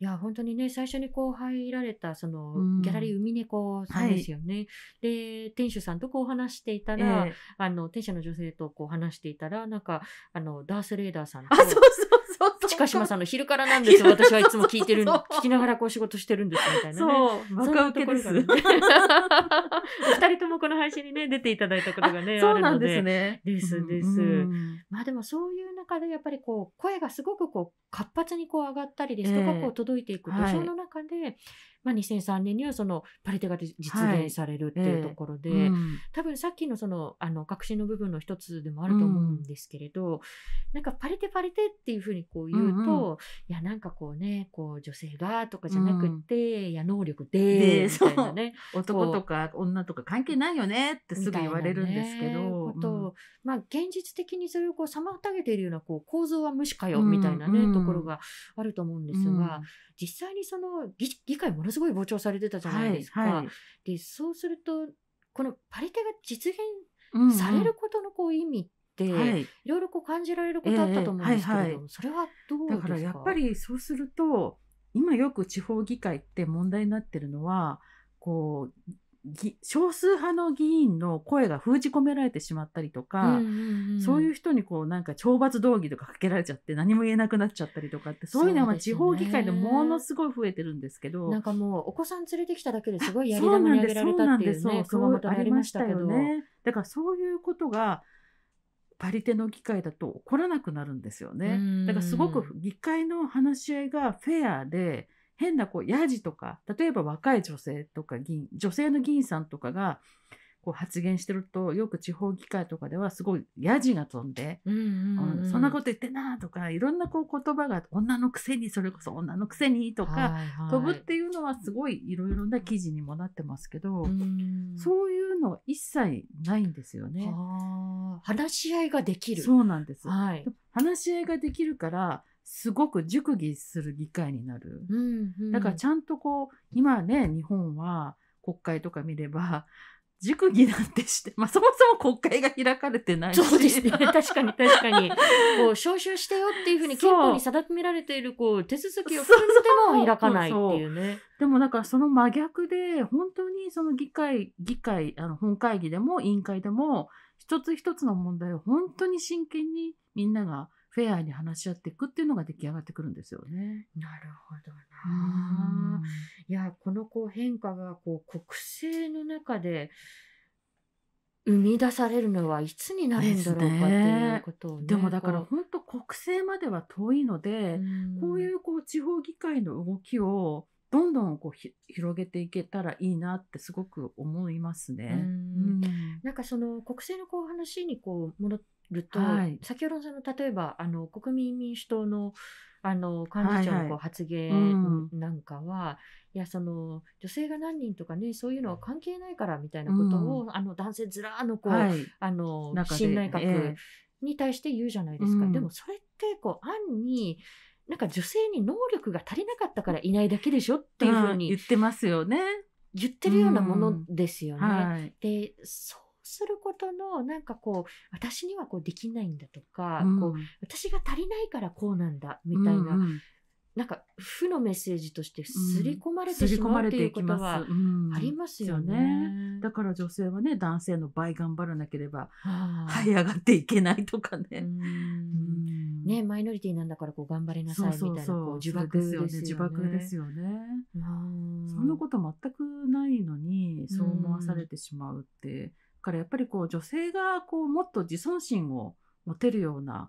いや本当にね最初にこう入られたその、うん、ギャラリー海猫さんですよね。はい、で店主さんとこう話していたら、えー、あの店主の女性とこう話していたらなんかあのダースレーダーさんと。あそうそうそう近島さんの昼からなんですよ、私はいつも聞いてる、聞きながらこう仕事してるんですみたいなね。そう、バカ受けです。二人ともこの配信にね、出ていただいたことがね、そうなんですね。ですです。まあでもそういう中でやっぱりこう、声がすごくこう、活発にこう上がったりですとか、こう届いていく、土、え、の中で、まあ、2003年にはそのパリテが実現されるっていうところで、はいえーうん、多分さっきのそのあの革新の部分の一つでもあると思うんですけれど、うん、なんかパリテパリテっていうふうにこう言うと、うんうん、いやなんかこうねこう女性がとかじゃなくて、うん、いや能力でみたいなね男とか女とか関係ないよねってすぐ言われるんですけど。ね、ことまあ、現実的にそれをこう妨げているようなこう構造は無視かよみたいなね、ところがあると思うんですが、実際にその議議会ものすごい膨張されてたじゃないですか。はいはい、でそうするとこのパリテが実現されることのこう意味って、うんうい、ろいろこう感じられることあったと思うんですけども、ははいはい、それはどうですかだからやっぱりそうすると今よく地方議会って問題になってるのはこう少数派の議員の声が封じ込められてしまったりとか、うんうんうん、そういう人にこうなんか懲罰動議とかかけられちゃって何も言えなくなっちゃったりとかってそういうのは地方議会でものすごい増えてるんですけど、ね、なんかもうお子さん連れてきただけですごいやり玉に上げられたっていうね熊ありましたけどねだからそういうことがパリテの議会だと起こらなくなるんですよねだからすごく議会の話し合いがフェアで変なこうヤジとか例えば若い女性とか議員女性の議員さんとかがこう発言してるとよく地方議会とかではすごいヤジが飛んで、うん、うんうん、そんなこと言ってなとかいろんなこう言葉が女のくせにそれこそ女のくせにとか、はいはい、飛ぶっていうのはすごいいろいろな記事にもなってますけど、うん、そういうのは一切ないんですよね。話し合いができるそうなんです、はい、話し合いができるからすごく熟議する議会になる、うんうん、だからちゃんとこう今ね日本は国会とか見れば 熟議なんてして、まあ、そもそも国会が開かれてないしそうですね確かに確かに こう招集してよっていうふうに憲法に定められているこう手続きを含めでも開かないっていうねでもだからその真逆で本当にその議会議会あの本会議でも委員会でも一つ一つの問題を本当に真剣にみんながフェアに話し合っていくっていうのが出来上がってくるんですよね。なるほどな。いやこのこう変化がこう国政の中で生み出されるのはいつになるんだろうか、ね、っていうことをね。でもだから本当国政までは遠いので、うこういうこう地方議会の動きをどんどんこう広げていけたらいいなってすごく思いますね。んなんかその国政のこう話にこう戻っると、はい、先ほどその例えばあの国民民主党のあの幹事長の発言なんかは、はいはいうん、いやその女性が何人とかねそういうのは関係ないからみたいなことを、うん、あの男性ずらーのこう、はい、あの新内閣に対して言うじゃないですか。えー、でもそれってこう暗になんか女性に能力が足りなかったからいないだけでしょっていうふうに、言ってますよね。言ってるようなものですよね。うんはい、でそすることのなんかこう私にはこうできないんだとか、うん、こう私が足りないからこうなんだみたいな、うんうん、なんか負のメッセージとして刷り込まれてしまうっいうことはありますよね,、ねだから女性はね男性の倍頑張らなければ這い上がっていけないとかね。ね、マイノリティなんだからこう頑張りなさいみたいなこう呪縛ですよね。呪縛ですよね。そんなこと全くないのにそう思わされてしまうって、からやっぱりこう女性がこうもっと自尊心を持てるような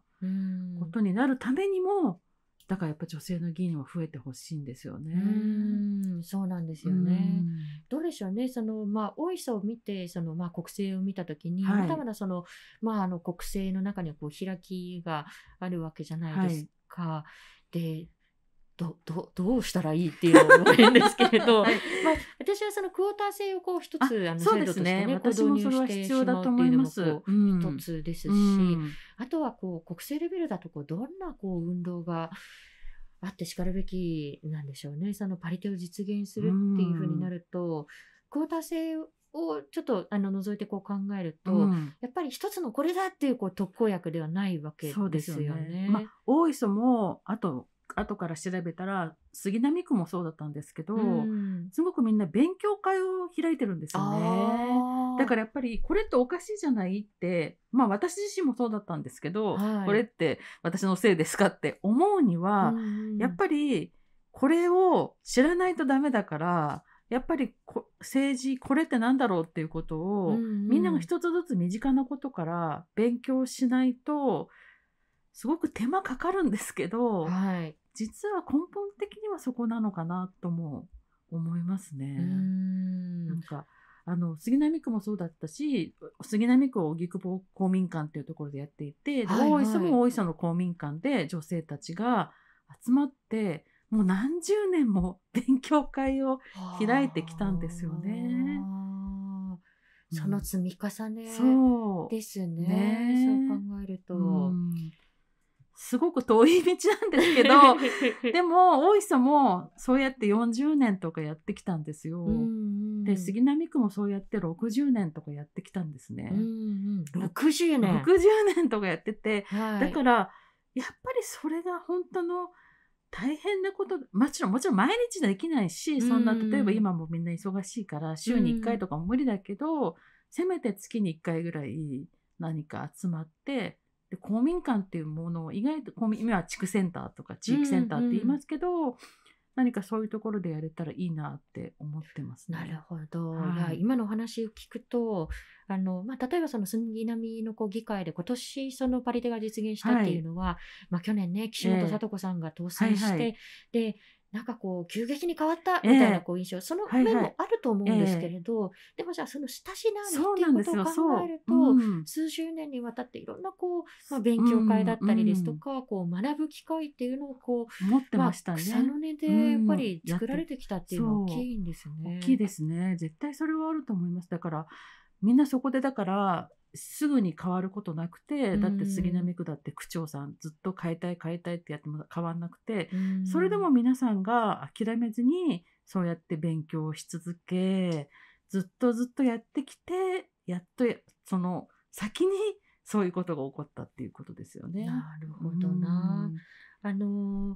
ことになるためにも、だからやっぱ女性の議員は増えてほしいんですよね。うんそうなんですよね。うどうでしょうね。そのまあ大石を見てそのまあ国政を見た時に、はい、まだまだそのまああの国政の中にこう開きがあるわけじゃないですか。はい、でどどどうしたらいいっていうのも変ですけれど、はい、まあ、私はそのクォーター制をこう一つあの制度としてねね導入してしまうっていうのも一つですし、うん、あとはこう国政レベルだとこうどんなこう運動があってしかるべきなんでしょうねそのパリテを実現するっていうふうになると、うん、クォーター制ををちょっとあの覗いてこう考えると、うん、やっぱり一つのこれだっていうこう特効薬ではないわけですよね。よねまあ、大磯もあと後から調べたら杉並区もそうだったんですけど、うん、すごくみんな勉強会を開いてるんですよねだからやっぱりこれっておかしいじゃないってまあ私自身もそうだったんですけど、はい、これって私のせいですかって思うには、うん、やっぱりこれを知らないとダメだからやっぱり政治これって何だろうっていうことを、うんうん、みんなが一つずつ身近なことから勉強しないとすごく手間かかるんですけど、はい、実は根本的にはそこなのかなとも思いますね。んなんかあの杉並区もそうだったし杉並区を荻窪公民館っていうところでやっていて、はいはい、大磯も大磯の公民館で女性たちが集まってもう何十年も勉強会を開いてきたんですよね。その積み重ねですね、うん、そう考えると。うんすごく遠い道なんですけど でも大磯もそうやって40年とかやってきたんですよ。で杉並区もそうやって60年とかやってきたんですね。60年 ,60 年とかやってて、はい、だからやっぱりそれが本当の大変なこともちろんもちろん毎日できないしそんな例えば今もみんな忙しいから週に1回とかも無理だけど、せめて月に1回ぐらい何か集まって。で公民館っていうものを意外と公民今は地区センターとか地域センターって言いますけど、うんうん、何かそういうところでやれたらいいなって思ってます、ね、なるほど、はい、今のお話を聞くとあの、まあ、例えばその杉並のこう議会で今年そのパリテが実現したっていうのは、はい、まあ、去年ね岸本聡子さんが当選して、はいはい、でなんかこう急激に変わったみたいなこう印象、えー、その面もあると思うんですけれど、はいはいえー、でもじゃあその親しなみっていうことを考えると、うん、数十年にわたっていろんなこう、まあ、勉強会だったりですとか、うん、こう学ぶ機会っていうのをこう持ってましたね、まあ、草の根でやっぱり作られてきたっていうのは大きいんですね、うん、大きいですね絶対それはあると思いますだからみんなそこでだからすぐに変わることなくてだって杉並区だって区長さんずっと変えたい変えたいってやっても変わんなくてそれでも皆さんが諦めずにそうやって勉強し続けずっとずっとやってきてやっとその先にそういうことが起こったっていうことですよね。なるほどな。あのー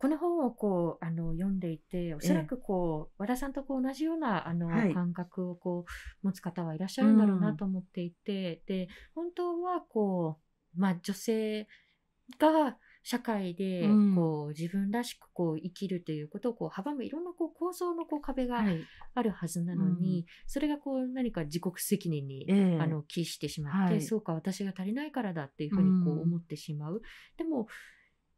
この本をこうあの読んでいておそらくこう、和田さんとこう同じようなあの、はい、感覚をこう持つ方はいらっしゃるんだろうなと思っていて、うん、で本当はこう、まあ、女性が社会でこう、自分らしくこう生きるということをこう阻むいろんなこう構造のこう壁があるはずなのに、はいうん、それがこう何か自国責任に、えー、あの帰してしまって、はい、そうか私が足りないからだっていうふうにこう思ってしまう。でも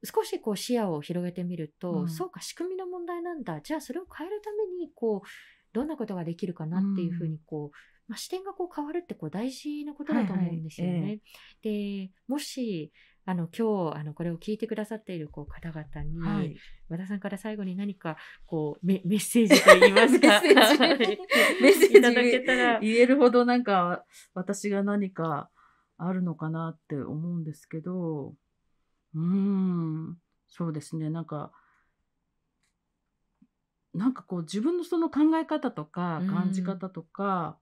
少しこう視野を広げてみると、うん、そうか仕組みの問題なんだじゃあそれを変えるためにこうどんなことができるかなっていうふうにこう、うん、まあ、視点がこう変わるってこう大事なことだと思うんですよね。はいはいえー、でもしあの今日あのこれを聞いてくださっているこう方々に、はい、和田さんから最後に何かこうメメッセージといいますか メッセージメッセージいただけたら言えるほどなんか私が何かあるのかなって思うんですけどうーん、そうですね。なんか、なんかこう自分のその考え方とか感じ方とか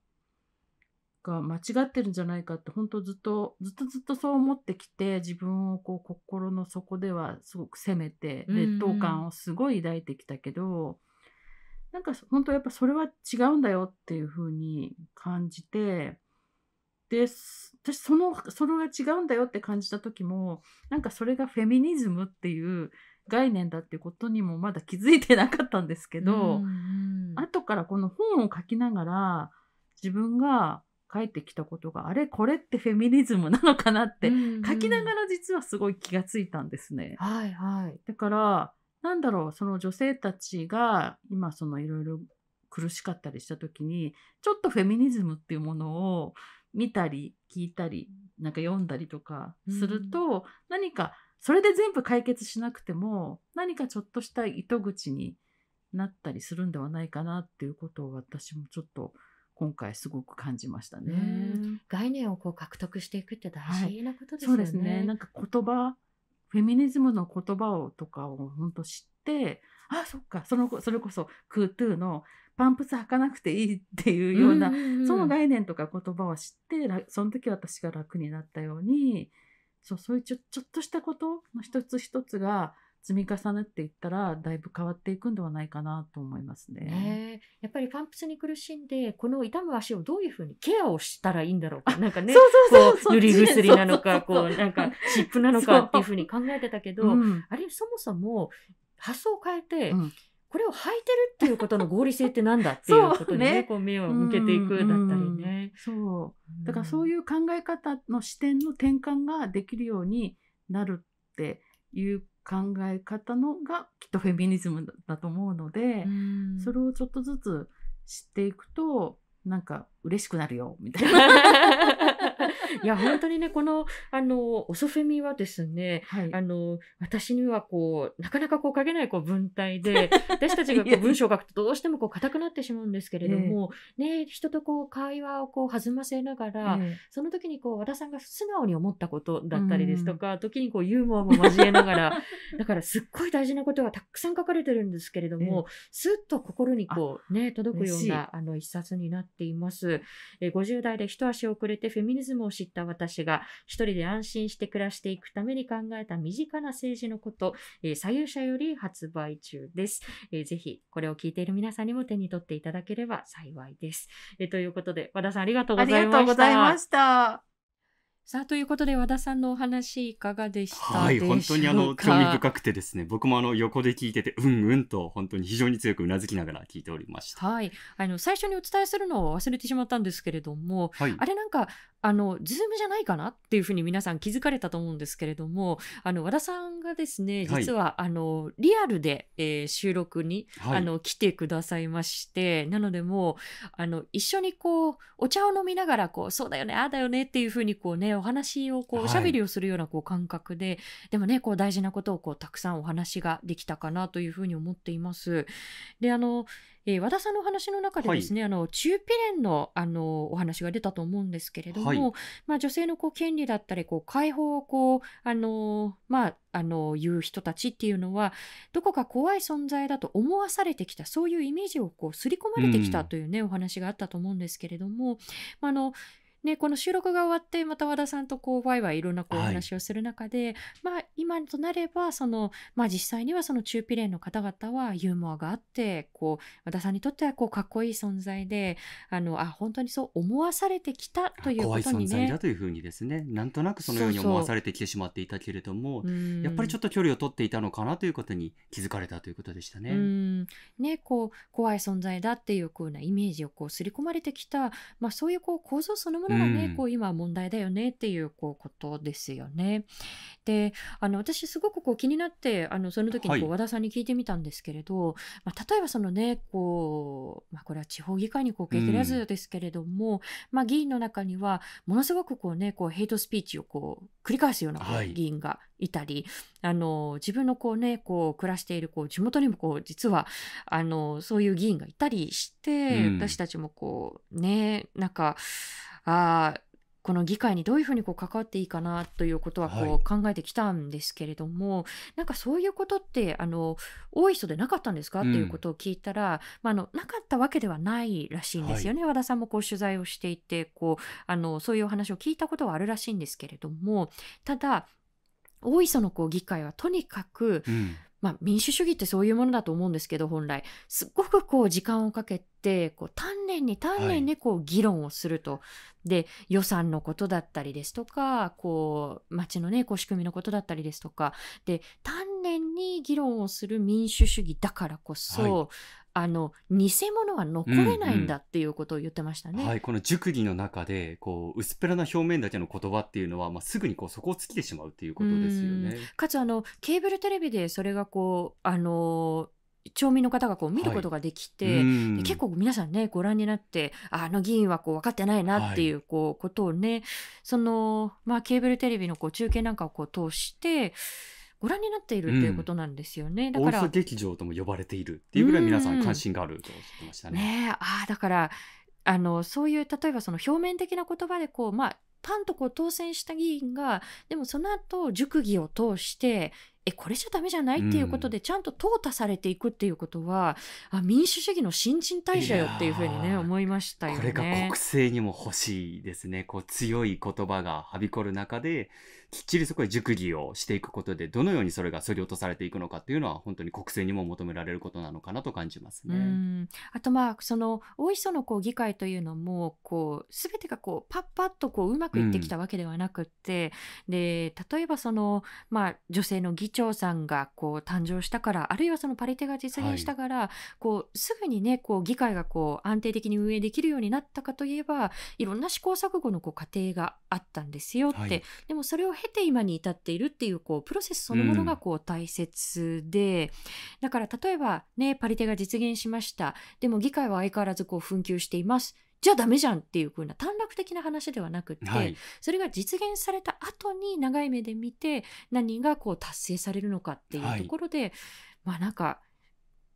が間違ってるんじゃないかって本当ずっとずっとずっとそう思ってきて自分をこう心の底ではすごく責めて劣等感をすごい抱いてきたけどなんか本当やっぱそれは違うんだよっていう風に感じてで私そのそれが違うんだよって感じた時もなんかそれがフェミニズムっていう概念だってことにもまだ気づいてなかったんですけど、後からこの本を書きながら自分が書いてきたことがあれこれってフェミニズムなのかなって、書きながら実はすごい気がついたんですね。はいはい、だからなんだろうその女性たちが今そのいろいろ苦しかったりした時にちょっとフェミニズムっていうものを見たり聞いたりなんか読んだりとかすると、何かそれで全部解決しなくても何かちょっとした糸口になったりするんではないかなっていうことを私もちょっと今回すごく感じましたね。概念をこう獲得していくって大事なことですね、はい。そうですね。なんか言葉、フェミニズムの言葉をとかを本当知って、あそっかそのそれこそクートゥーのパンプス履かなくていいっていうような、その概念とか言葉を知ってその時私が楽になったようにそうそういうちょちょっとしたことの一つ一つが積み重ねていったらだいぶ変わっていくんではないかなと思いますね。やっぱりパンプスに苦しんでこの痛む足をどういうふうにケアをしたらいいんだろうかなんかね塗り薬なのかこうなんか湿布なのかっていうふうに考えてたけど、うん、あれそもそも発想を変えて、これを履いてるっていうことの合理性ってなんだっていうことにねねこう目を向けていくだったりね。そうだからそういう考え方の視点の転換ができるようになるっていう考え方のがきっとフェミニズムだと思うので、それをちょっとずつ知っていくとなんか嬉しくなるよみたいな いや、本当にね、この、あの、オソフェミはですね、はい、あの、私にはこう、なかなかこう書けないこう文体で、私たちがこう文章を書くとどうしてもこう硬くなってしまうんですけれども、えー、ね、人とこう会話をこう弾ませながら、えー、その時にこう、和田さんが素直に思ったことだったりですとか、うん、時にこう、ユーモアも交えながら、だからすっごい大事なことがたくさん書かれてるんですけれども、えー、すっと心にこう、ね、届くような、あの、一冊になっています。えー、50代で一足遅れてフェミニズズムを知った私が、一人で安心して暮らしていくために考えた身近な政治のこと、えー、左右者より発売中です、えー。ぜひ、これを聞いている皆さんにも手に取っていただければ幸いです。えー、ということで、和田さんありがとうございました。ありがとうございました。さあということで和田さんのお話いかがでしたはい本当にあの興味深くてですね僕もあの横で聞いててうんうんと本当に非常に強くうなずきながら聞いておりましたはいあの最初にお伝えするのを忘れてしまったんですけれども、はい、あれなんかあの、ズームじゃないかなっていうふうに皆さん気づかれたと思うんですけれども、あの、和田さんがですね、実は、はい、あの、リアルで、えー、収録に、はい、あの、来てくださいまして、なのでもう、あの、一緒にこう、お茶を飲みながら、こう、そうだよね、ああだよねっていうふうにこうね、お話をこう、おしゃべりをするようなこう感覚で、はい、でもね、こう、大事なことをこう、たくさんお話ができたかなというふうに思っています。で、あの、えー、和田さんのお話の中でですね、はい、あの中ピレンのあのお話が出たと思うんですけれども、はい、まあ、女性のこう権利だったりこう解放をこうあのまああの言う人たちっていうのはどこか怖い存在だと思わされてきたそういうイメージをこう刷り込まれてきたというね、うん、お話があったと思うんですけれども、まあ、あのね、この収録が終わってまた和田さんとこうワイワイいろんなこう話をする中で、はい、まあ今となればその、まあ、実際にはその中ピレンの方々はユーモアがあってこう和田さんにとってはこうかっこいい存在であのあ本当にそう思わされてきたということにね。怖い存在だというふうにですねなんとなくそのように思わされてきてしまっていたけれどもやっぱりちょっと距離を取っていたのかなということに気づかれたということでしたね。ねこう怖い存在だっていうようなイメージをこう刷り込まれてきた、まあ、そういうこう構造そのもののがね、うん、こう今問題だよねっていうこうことですよね。であの私すごくこう気になってあのその時にこう和田さんに聞いてみたんですけれど、はい、まあ、例えばそのねこう、まあ、これは地方議会にこう限らずですけれども、うん、まあ、議員の中にはものすごくこう、ね、こうヘイトスピーチをこう繰り返すような議員がいたり、はい、あの自分のこう、ね、こう暮らしているこう地元にもこう実はあのそういう議員がいたりして、うん、私たちもこうねなんかあこの議会にどういうふうにこう関わっていいかなということはこう考えてきたんですけれども、はい、なんかそういうことってあの多い人でなかったんですか、うん、いうことを聞いたら、まあ、あのなかったわけではないらしいんですよね、はい、和田さんもこう取材をしていてこうあのそういうお話を聞いたことはあるらしいんですけれどもただ大磯のこう議会はとにかく、うん、まあ、民主主義ってそういうものだと思うんですけど本来すっごくこう時間をかけてこう丹念に丹念にこう議論をすると、はい、で予算のことだったりですとかこう町の、ね、こう仕組みのことだったりですとかで丹念に議論をする民主主義だからこそ、はい、あの偽物は残れないんだっていうことを言ってましたね。うんうん、はい、この熟議の中でこう薄っぺらな表面だけの言葉っていうのは、まあ、すぐにこうそこを尽きてしまうっていうことですよね。かつあのケーブルテレビでそれがこうあの町民の方がこう見ることができて、はい、結構皆さんねご覧になってあの議員はこう分かってないなっていうこうことをね、はい、そのまあ、ケーブルテレビのこう中継なんかをこう通してご覧になっているということなんですよね。うん、だから。劇場とも呼ばれているっていうぐらい皆さん関心があるとおっしゃってましたね。ねああ、だから、あの、そういう、例えばその表面的な言葉でこう、まあ、パンとこう当選した議員がでもその後熟議を通してえこれじゃダメじゃないっていうことでちゃんと淘汰されていくっていうことは、うん、あ民主主義の新陳代謝よっていうふうにね思いましたよね。これが国政にも欲しいですねこう強い言葉がはびこる中できっちりそこで熟議をしていくことでどのようにそれがそり落とされていくのかっていうのは本当に国政にも求められることなのかなと感じますね。あとまあその大磯のこう議会というのもこう全てがこうパッパッとこううまくいってきたわけではなくて、うん、で例えばその、まあ、女性の議長さんがこう誕生したからあるいはそのパリテが実現したから、はい、こうすぐにねこう議会がこう安定的に運営できるようになったかといえばいろんな試行錯誤のこう過程があったんですよって、はい、でもそれを経て今に至っているっていうこうプロセスそのものがこう大切で、うん、だから例えばねパリテが実現しましたでも議会は相変わらずこう紛糾していますじゃあダメじゃんっていうふうな短絡的な話ではなくて、はい、それが実現された後に長い目で見て何がこう達成されるのかっていうところで、はい、まあなんか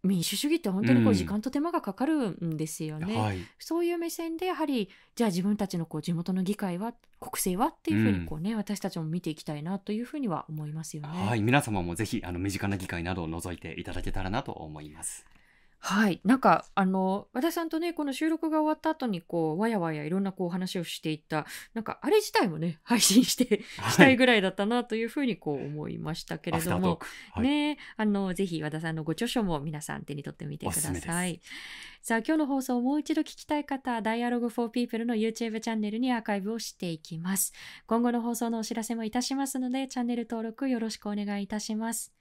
民主主義って本当にこう時間と手間がかかるんですよね、うんはい、そういう目線でやはりじゃあ自分たちのこう地元の議会は国政はっていうふうにこうね、ね、うん、私たちも見ていきたいなというふうには思いますよね。はい皆様もぜひあの身近な議会などを覗いていただけたらなと思います。はい、なんかあの和田さんとねこの収録が終わった後にこうわやわやいろんなこう話をしていったなんかあれ自体もね配信して したいぐらいだったなというふうにこう思いましたけれども、はい、ねあのぜひ和田さんのご著書も皆さん手に取ってみてください。さあ今日の放送をもう一度聞きたい方ダイアログフォーピープルの YouTube チャンネルにアーカイブをしていきます。今後の放送のお知らせもいたしますのでチャンネル登録よろしくお願いいたします。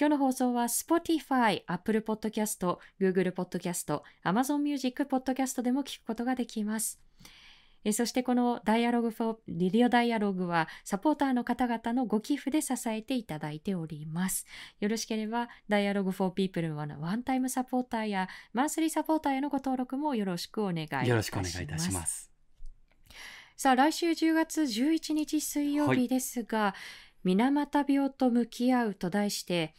今日の放送は Spotify、Apple Podcast、Google Podcast、Amazon Music Podcast でも聞くことができます。そしてこのダイアログフォリディオダイアログはサポーターの方々のご寄付で支えていただいております。よろしければダイアログフォーピープルのワンタイムサポーターやマンスリーサポーターへのご登録もよろしくお願いします。よろしくお願いいたします。さあ来週10月11日水曜日ですが、はい水俣病と向き合うと題して、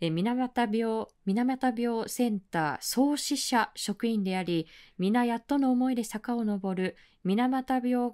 水俣病、水俣病センター創始者職員であり、皆やっとの思いで坂を上る水俣病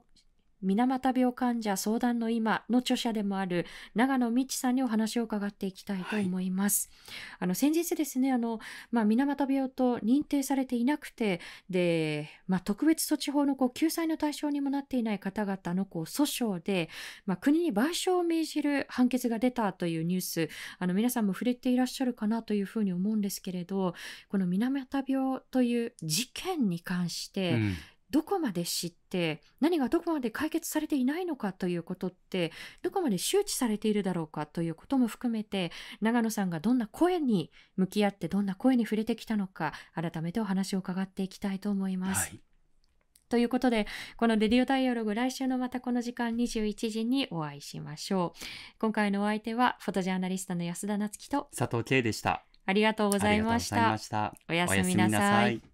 水俣病患者相談の今の著者でもある長野美智さんにお話を伺っていきたいと思います。はい、あの先日ですねあの、まあ、水俣病と認定されていなくてで、まあ、特別措置法のこう救済の対象にもなっていない方々のこう訴訟で、まあ、国に賠償を命じる判決が出たというニュースあの皆さんも触れていらっしゃるかなというふうに思うんですけれどこの水俣病という事件に関して、うんどこまで知って何がどこまで解決されていないのかということってどこまで周知されているだろうかということも含めて長野さんがどんな声に向き合ってどんな声に触れてきたのか改めてお話を伺っていきたいと思います。はいということで、このレディオダイアログ来週のまたこの時間21時にお会いしましょう。今回のお相手はフォトジャーナリストの安田なつきと佐藤圭でした。ありがとうございましたおやすみなさい。